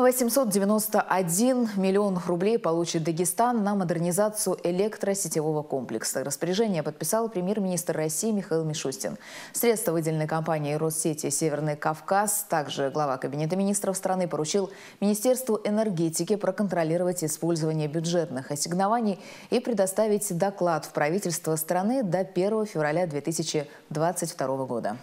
891 миллион рублей получит Дагестан на модернизацию электросетевого комплекса. Распоряжение подписал премьер-министр России Михаил Мишустин. Средства, выделены компанией Россети «Северный Кавказ», также глава Кабинета министров страны поручил Министерству энергетики проконтролировать использование бюджетных ассигнований и предоставить доклад в правительство страны до 1 февраля 2022 года.